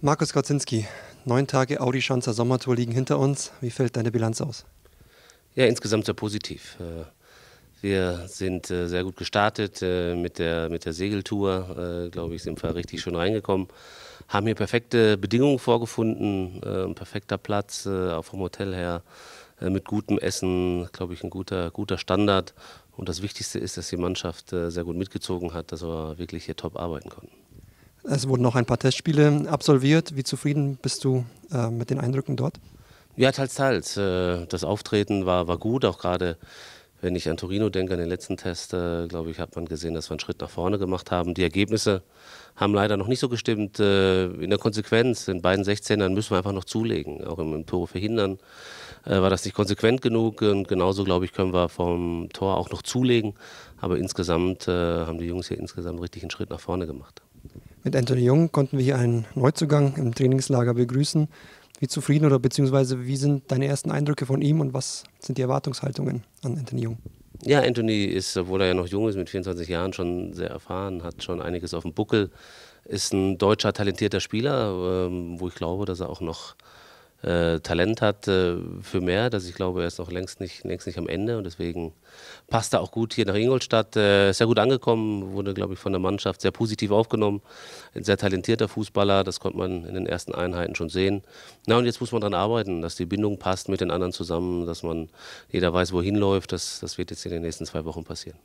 Markus Kocinski, neun Tage Audi Schanzer Sommertour liegen hinter uns. Wie fällt deine Bilanz aus? Ja, insgesamt sehr positiv. Äh, wir sind äh, sehr gut gestartet äh, mit der, mit der Segeltour, glaube ich, sind wir richtig schön reingekommen. Haben hier perfekte Bedingungen vorgefunden, ein perfekter Platz, auch vom Hotel her, mit gutem Essen, glaube ich, ein guter, guter Standard. Und das Wichtigste ist, dass die Mannschaft sehr gut mitgezogen hat, dass wir wirklich hier top arbeiten konnten. Es wurden noch ein paar Testspiele absolviert. Wie zufrieden bist du äh, mit den Eindrücken dort? Ja, teils, teils. Äh, das Auftreten war, war gut, auch gerade wenn ich an Torino denke, an den letzten Test, äh, glaube ich, hat man gesehen, dass wir einen Schritt nach vorne gemacht haben. Die Ergebnisse haben leider noch nicht so gestimmt. Äh, in der Konsequenz, in beiden 16ern müssen wir einfach noch zulegen. Auch im, im Tore verhindern war das nicht konsequent genug. Und genauso, glaube ich, können wir vom Tor auch noch zulegen. Aber insgesamt haben die Jungs hier insgesamt richtig einen Schritt nach vorne gemacht. Mit Anthony Jung konnten wir hier einen Neuzugang im Trainingslager begrüßen. Wie zufrieden oder beziehungsweise wie sind deine ersten Eindrücke von ihm und was sind die Erwartungshaltungen an Anthony Jung? Ja, Anthony ist, obwohl er ja noch jung ist, mit 24 Jahren schon sehr erfahren, hat schon einiges auf dem Buckel, ist ein deutscher, talentierter Spieler, ähm, wo ich glaube, dass er auch noch äh, Talent hat äh, für mehr, dass ich glaube, er ist noch längst nicht, längst nicht am Ende und deswegen passt er auch gut hier nach Ingolstadt. Äh, sehr gut angekommen, wurde, glaube ich, von der Mannschaft sehr positiv aufgenommen. Ein sehr talentierter Fußballer, das konnte man in den ersten Einheiten schon sehen. Na und jetzt muss man daran arbeiten, dass die Bindung passt mit den anderen zusammen, dass man jeder weiß, wohin läuft. Das, das wird jetzt in den nächsten zwei Wochen passieren.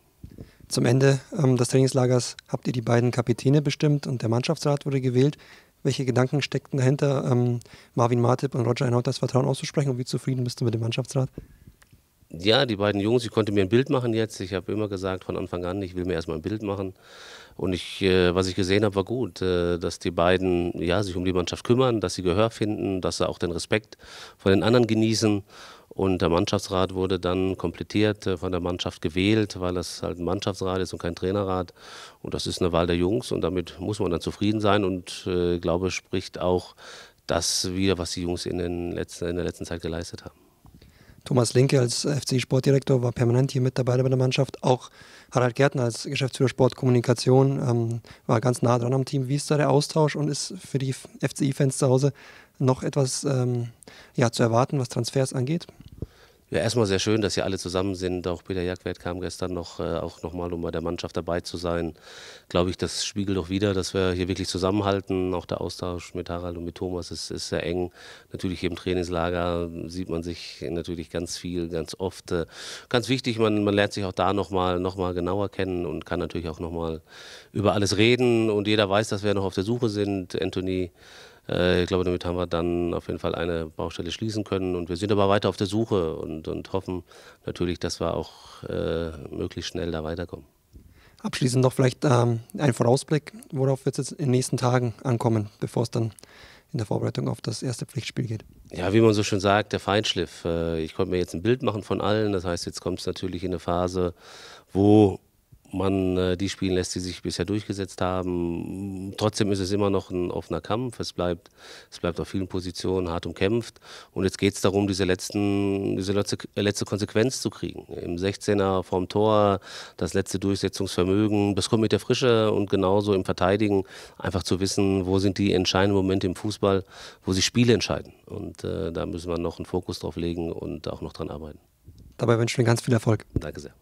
Zum Ende ähm, des Trainingslagers habt ihr die beiden Kapitäne bestimmt und der Mannschaftsrat wurde gewählt welche Gedanken steckten dahinter, ähm, Marvin Martip und Roger Einhaut das Vertrauen auszusprechen und wie zufrieden bist du mit dem Mannschaftsrat? ja, die beiden Jungs, ich konnte mir ein Bild machen jetzt. Ich habe immer gesagt von Anfang an, ich will mir erstmal ein Bild machen. Und ich, äh, was ich gesehen habe, war gut, äh, dass die beiden ja, sich um die Mannschaft kümmern, dass sie Gehör finden, dass sie auch den Respekt von den anderen genießen. Und der Mannschaftsrat wurde dann komplettiert äh, von der Mannschaft gewählt, weil das halt ein Mannschaftsrat ist und kein Trainerrat. Und das ist eine Wahl der Jungs und damit muss man dann zufrieden sein. Und äh, glaube, spricht auch das wieder, was die Jungs in, den letzten, in der letzten Zeit geleistet haben. Thomas Linke als FC-Sportdirektor war permanent hier mit dabei bei der Mannschaft. Auch Harald Gärtner als Geschäftsführer Sportkommunikation ähm, war ganz nah dran am Team. Wie ist da der Austausch und ist für die FCI-Fans zu Hause noch etwas ähm, ja, zu erwarten, was Transfers angeht? Ja, erstmal sehr schön, dass hier alle zusammen sind. Auch Peter Jagdwert kam gestern noch, äh, auch nochmal, um bei der Mannschaft dabei zu sein. Glaube ich, das spiegelt doch wieder, dass wir hier wirklich zusammenhalten. Auch der Austausch mit Harald und mit Thomas ist, ist sehr eng. Natürlich hier im Trainingslager sieht man sich natürlich ganz viel, ganz oft. Äh, ganz wichtig, man, man lernt sich auch da nochmal noch mal genauer kennen und kann natürlich auch nochmal über alles reden. Und jeder weiß, dass wir noch auf der Suche sind. Anthony äh, ich glaube, damit haben wir dann auf jeden Fall eine Baustelle schließen können. Und wir sind aber weiter auf der Suche und, und hoffen natürlich, dass wir auch äh, möglichst schnell da weiterkommen. Abschließend noch vielleicht ähm, ein Vorausblick, worauf wird es jetzt in den nächsten Tagen ankommen, bevor es dann in der Vorbereitung auf das erste Pflichtspiel geht. Ja, wie man so schön sagt, der Feinschliff. Äh, ich konnte mir jetzt ein Bild machen von allen. Das heißt, jetzt kommt es natürlich in eine Phase, wo man äh, die spielen lässt, die sich bisher durchgesetzt haben. Trotzdem ist es immer noch ein offener Kampf. Es bleibt, es bleibt auf vielen Positionen hart umkämpft. Und jetzt geht es darum, diese, letzten, diese letzte, letzte Konsequenz zu kriegen. Im 16er vorm Tor, das letzte Durchsetzungsvermögen, das kommt mit der Frische und genauso im Verteidigen einfach zu wissen, wo sind die entscheidenden Momente im Fußball, wo sich Spiele entscheiden. Und äh, da müssen wir noch einen Fokus drauf legen und auch noch dran arbeiten. Dabei wünschen wir ganz viel Erfolg. Danke sehr.